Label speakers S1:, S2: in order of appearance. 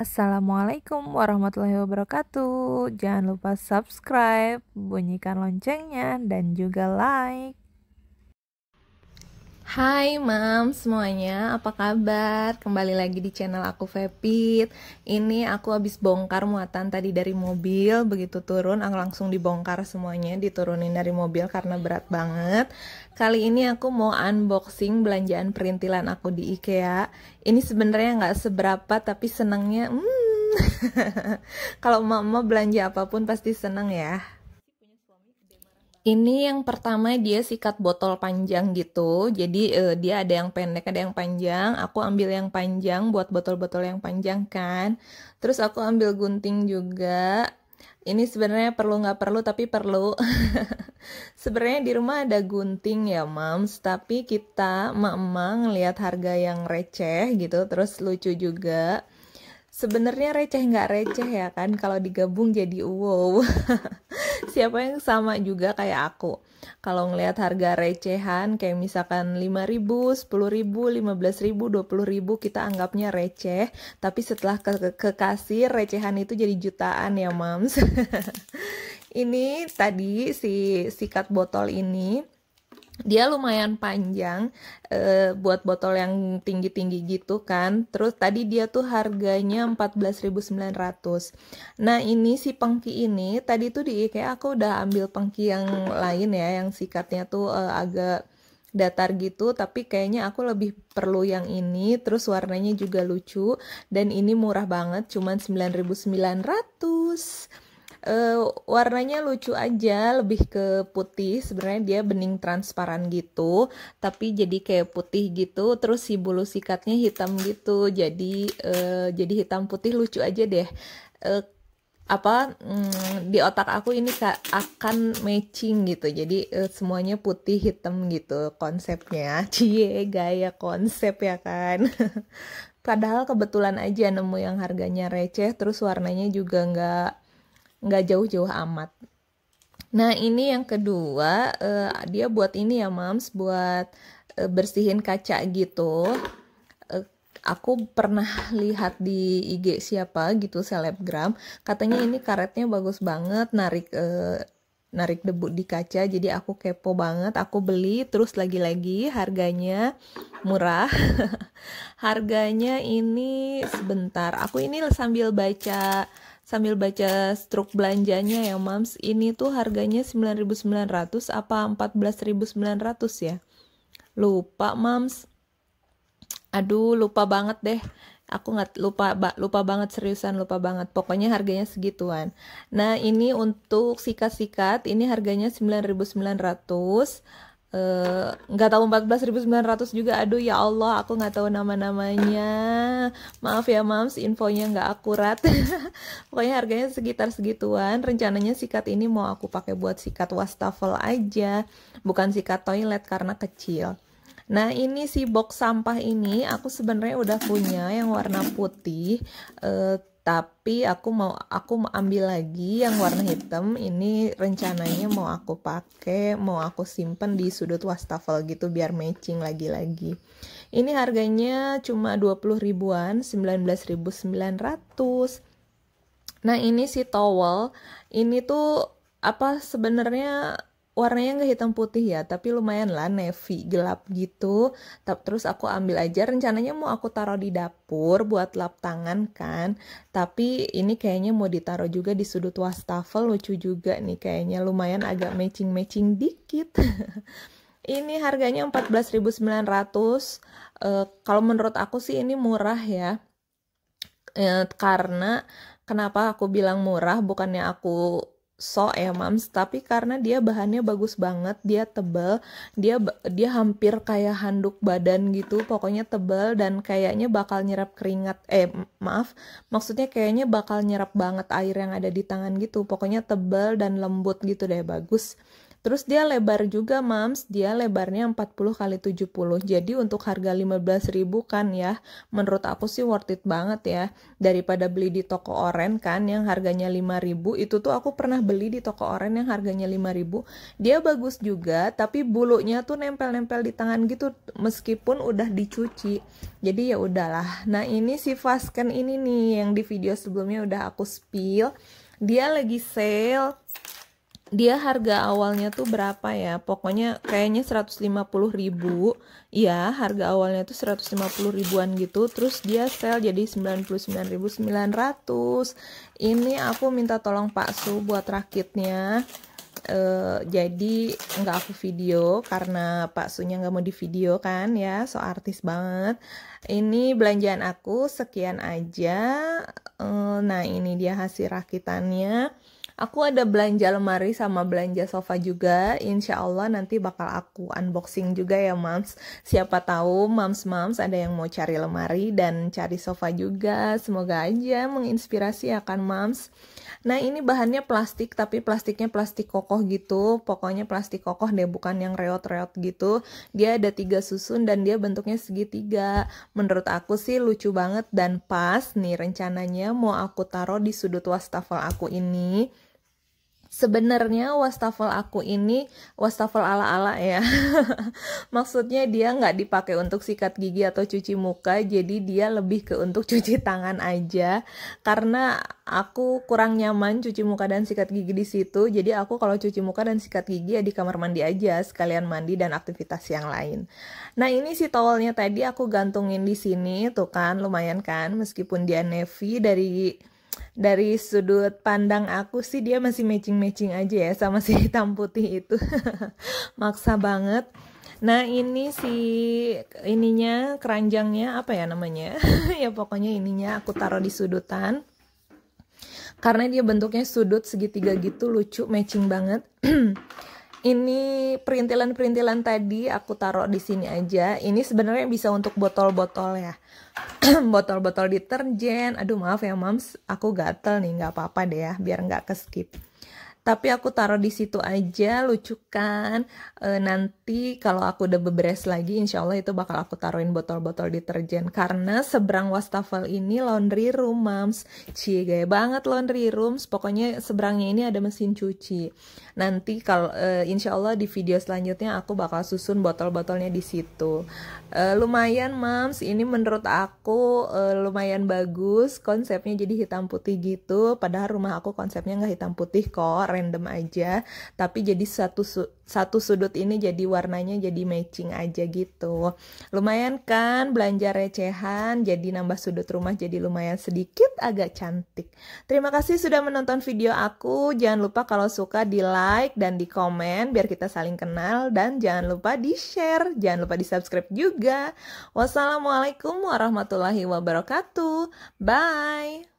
S1: Assalamualaikum warahmatullahi wabarakatuh. Jangan lupa subscribe, bunyikan loncengnya, dan juga like. Hai mam semuanya, apa kabar? Kembali lagi di channel aku Vepit Ini aku habis bongkar muatan tadi dari mobil Begitu turun, aku langsung dibongkar semuanya Diturunin dari mobil karena berat banget Kali ini aku mau unboxing belanjaan perintilan aku di Ikea Ini sebenarnya nggak seberapa tapi senangnya hmm. Kalau mama belanja apapun pasti senang ya ini yang pertama dia sikat botol panjang gitu. Jadi uh, dia ada yang pendek, ada yang panjang. Aku ambil yang panjang buat botol-botol yang panjang kan. Terus aku ambil gunting juga. Ini sebenarnya perlu nggak perlu tapi perlu. sebenarnya di rumah ada gunting ya, Mams, tapi kita emang lihat lihat harga yang receh gitu, terus lucu juga sebenarnya receh nggak receh ya kan kalau digabung jadi wow siapa yang sama juga kayak aku kalau ngelihat harga recehan kayak misalkan 5000 10000 15000 20000 kita anggapnya receh tapi setelah ke, ke, ke kasir recehan itu jadi jutaan ya mams ini tadi si sikat botol ini dia lumayan panjang e, buat botol yang tinggi-tinggi gitu kan. Terus tadi dia tuh harganya 14.900. Nah, ini si pengki ini tadi tuh di IKEA aku udah ambil pengki yang lain ya yang sikatnya tuh e, agak datar gitu tapi kayaknya aku lebih perlu yang ini terus warnanya juga lucu dan ini murah banget cuman 9900 uh, warnanya lucu aja lebih ke putih sebenarnya dia bening transparan gitu tapi jadi kayak putih gitu terus si bulu sikatnya hitam gitu jadi uh, jadi hitam putih lucu aja deh uh, apa mm, di otak aku ini akan matching gitu jadi uh, semuanya putih hitam gitu konsepnya cie gaya konsep ya kan padahal kebetulan aja nemu yang harganya receh terus warnanya juga nggak nggak jauh-jauh amat. Nah ini yang kedua uh, dia buat ini ya mams buat uh, bersihin kaca gitu. Uh, aku pernah lihat di IG siapa gitu selebgram katanya ini karetnya bagus banget narik uh, narik debu di kaca jadi aku kepo banget aku beli terus lagi-lagi harganya murah harganya ini sebentar aku ini sambil baca sambil baca struk belanjanya ya mams ini tuh harganya 9.900 apa 14.900 ya lupa mams aduh lupa banget deh aku nggak lupa ba, lupa banget seriusan lupa banget pokoknya harganya segituan nah ini untuk sikat-sikat ini harganya 9.900 eh, nggak uh, tahu 14.900 juga aduh ya Allah aku nggak tahu nama-namanya maaf ya mams infonya nggak akurat pokoknya harganya sekitar segituan rencananya sikat ini mau aku pakai buat sikat wastafel aja bukan sikat toilet karena kecil Nah ini si box sampah ini aku sebenarnya udah punya yang warna putih eh, tapi aku mau aku mau ambil lagi yang warna hitam ini rencananya mau aku pakai mau aku simpen di sudut wastafel gitu biar matching lagi-lagi. Ini harganya cuma 20 ribuan 19.900 Nah ini si towel ini tuh apa sebenarnya warnanya nggak hitam putih ya tapi lumayan lah navy gelap gitu terus aku ambil aja rencananya mau aku taruh di dapur buat lap tangan kan tapi ini kayaknya mau ditaruh juga di sudut wastafel lucu juga nih kayaknya lumayan agak matching-matching dikit ini harganya 14.900 uh, eh, kalau menurut aku sih ini murah ya uh, karena kenapa aku bilang murah bukannya aku so ya mams tapi karena dia bahannya bagus banget dia tebal dia dia hampir kayak handuk badan gitu pokoknya tebal dan kayaknya bakal nyerap keringat eh maaf maksudnya kayaknya bakal nyerap banget air yang ada di tangan gitu pokoknya tebal dan lembut gitu deh bagus Terus dia lebar juga mams, dia lebarnya 40 kali 70. Jadi untuk harga 15.000 kan ya, menurut aku sih worth it banget ya. Daripada beli di toko oren kan yang harganya 5.000, itu tuh aku pernah beli di toko oren yang harganya 5.000. Dia bagus juga, tapi bulunya tuh nempel-nempel di tangan gitu meskipun udah dicuci. Jadi ya udahlah. Nah, ini si Fasken ini nih yang di video sebelumnya udah aku spill. Dia lagi sale dia harga awalnya tuh berapa ya? Pokoknya kayaknya 150 ribu. Ya, harga awalnya tuh 150 ribuan gitu. Terus dia sell jadi 99.900. Ini aku minta tolong Pak Su buat rakitnya. Uh, jadi nggak aku video karena Pak Sunya nggak mau di video kan ya so artis banget ini belanjaan aku sekian aja uh, nah ini dia hasil rakitannya Aku ada belanja lemari sama belanja sofa juga. Insya Allah nanti bakal aku unboxing juga ya mams. Siapa tahu mams-mams ada yang mau cari lemari dan cari sofa juga. Semoga aja menginspirasi ya kan, mams. Nah ini bahannya plastik tapi plastiknya plastik kokoh gitu. Pokoknya plastik kokoh deh bukan yang reot-reot gitu. Dia ada tiga susun dan dia bentuknya segitiga. Menurut aku sih lucu banget dan pas nih rencananya mau aku taruh di sudut wastafel aku ini sebenarnya wastafel aku ini wastafel ala-ala ya. Maksudnya dia nggak dipakai untuk sikat gigi atau cuci muka, jadi dia lebih ke untuk cuci tangan aja. Karena aku kurang nyaman cuci muka dan sikat gigi di situ, jadi aku kalau cuci muka dan sikat gigi ya di kamar mandi aja, sekalian mandi dan aktivitas yang lain. Nah ini si towelnya tadi aku gantungin di sini, tuh kan lumayan kan, meskipun dia navy dari dari sudut pandang aku sih dia masih matching-matching aja ya sama si hitam putih itu. Maksa banget. Nah ini si ininya keranjangnya apa ya namanya ya pokoknya ininya aku taruh di sudutan karena dia bentuknya sudut segitiga gitu lucu matching banget ini perintilan-perintilan tadi aku taruh di sini aja. Ini sebenarnya bisa untuk botol-botol ya. Botol-botol deterjen. Aduh maaf ya mams, aku gatel nih nggak apa-apa deh ya, biar nggak keskip tapi aku taruh di situ aja lucu kan e, nanti kalau aku udah beberes lagi insya Allah itu bakal aku taruhin botol-botol deterjen karena seberang wastafel ini laundry room mams, cie gaya banget laundry rooms pokoknya seberangnya ini ada mesin cuci nanti kalau e, insya Allah di video selanjutnya aku bakal susun botol-botolnya di situ e, lumayan mams. ini menurut aku e, lumayan bagus konsepnya jadi hitam putih gitu padahal rumah aku konsepnya nggak hitam putih kok random aja tapi jadi satu satu sudut ini jadi warnanya jadi matching aja gitu lumayan kan belanja recehan jadi nambah sudut rumah jadi lumayan sedikit agak cantik terima kasih sudah menonton video aku jangan lupa kalau suka di like dan di komen biar kita saling kenal dan jangan lupa di share jangan lupa di subscribe juga wassalamualaikum warahmatullahi wabarakatuh bye